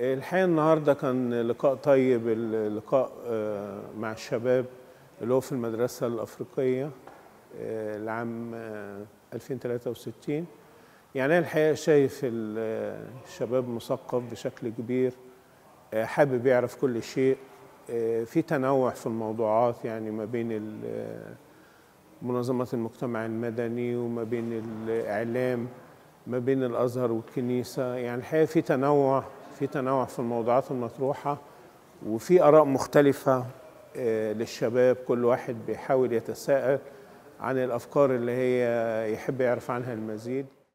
الحقيقه النهارده كان لقاء طيب اللقاء آه، مع الشباب اللي هو في المدرسه الافريقيه العام آه، 2063 آه، يعني انا الحقيقه شايف الشباب مثقف بشكل كبير حابب يعرف كل شيء في تنوع في الموضوعات يعني ما بين منظمات المجتمع المدني وما بين الاعلام ما بين الازهر والكنيسه يعني الحقيقه في تنوع في تنوع في الموضوعات المطروحة وفي آراء مختلفة آه، للشباب كل واحد بيحاول يتساءل عن الأفكار اللي هي يحب يعرف عنها المزيد